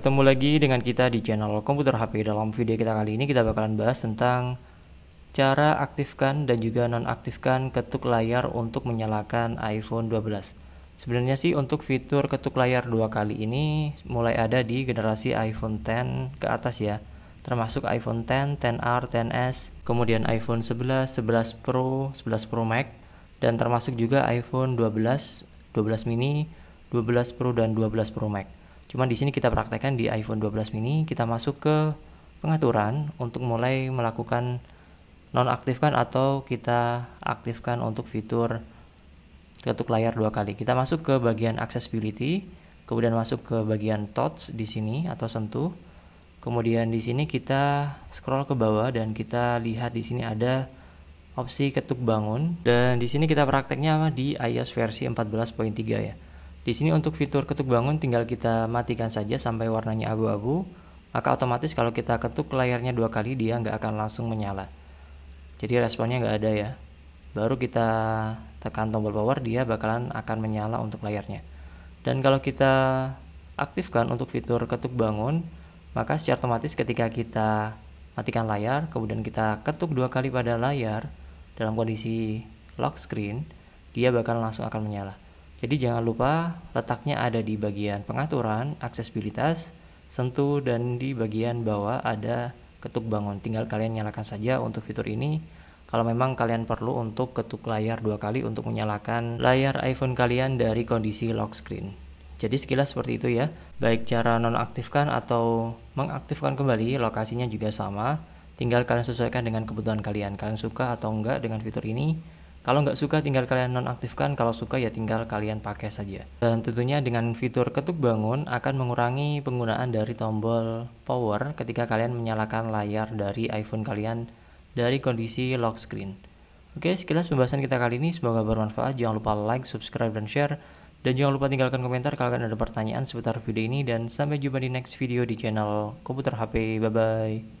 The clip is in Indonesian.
Ketemu lagi dengan kita di channel Komputer HP. Dalam video kita kali ini kita bakalan bahas tentang cara aktifkan dan juga nonaktifkan ketuk layar untuk menyalakan iPhone 12. Sebenarnya sih untuk fitur ketuk layar dua kali ini mulai ada di generasi iPhone 10 ke atas ya. Termasuk iPhone 10, 10R, 10S, kemudian iPhone 11, 11 Pro, 11 Pro Max, dan termasuk juga iPhone 12, 12 mini, 12 Pro dan 12 Pro Max. Cuma di sini kita praktekkan di iPhone 12 mini, kita masuk ke pengaturan untuk mulai melakukan nonaktifkan atau kita aktifkan untuk fitur ketuk layar dua kali. Kita masuk ke bagian accessibility, kemudian masuk ke bagian touch di sini atau sentuh. Kemudian di sini kita scroll ke bawah dan kita lihat di sini ada opsi ketuk bangun dan di sini kita prakteknya di iOS versi 14.3 ya. Di sini untuk fitur ketuk bangun tinggal kita matikan saja sampai warnanya abu-abu, maka otomatis kalau kita ketuk layarnya dua kali dia nggak akan langsung menyala. Jadi responnya nggak ada ya. Baru kita tekan tombol power dia bakalan akan menyala untuk layarnya. Dan kalau kita aktifkan untuk fitur ketuk bangun, maka secara otomatis ketika kita matikan layar, kemudian kita ketuk dua kali pada layar dalam kondisi lock screen, dia bakal langsung akan menyala. Jadi jangan lupa letaknya ada di bagian pengaturan, aksesibilitas, sentuh dan di bagian bawah ada ketuk bangun. Tinggal kalian nyalakan saja untuk fitur ini kalau memang kalian perlu untuk ketuk layar dua kali untuk menyalakan layar iPhone kalian dari kondisi lock screen. Jadi sekilas seperti itu ya. Baik cara nonaktifkan atau mengaktifkan kembali lokasinya juga sama. Tinggal kalian sesuaikan dengan kebutuhan kalian. Kalian suka atau enggak dengan fitur ini kalau nggak suka tinggal kalian nonaktifkan, kalau suka ya tinggal kalian pakai saja. Dan tentunya dengan fitur ketuk bangun akan mengurangi penggunaan dari tombol power ketika kalian menyalakan layar dari iPhone kalian dari kondisi lock screen. Oke, sekilas pembahasan kita kali ini semoga bermanfaat. Jangan lupa like, subscribe, dan share. Dan jangan lupa tinggalkan komentar kalau kalian ada pertanyaan seputar video ini. Dan sampai jumpa di next video di channel Komputer HP. Bye-bye.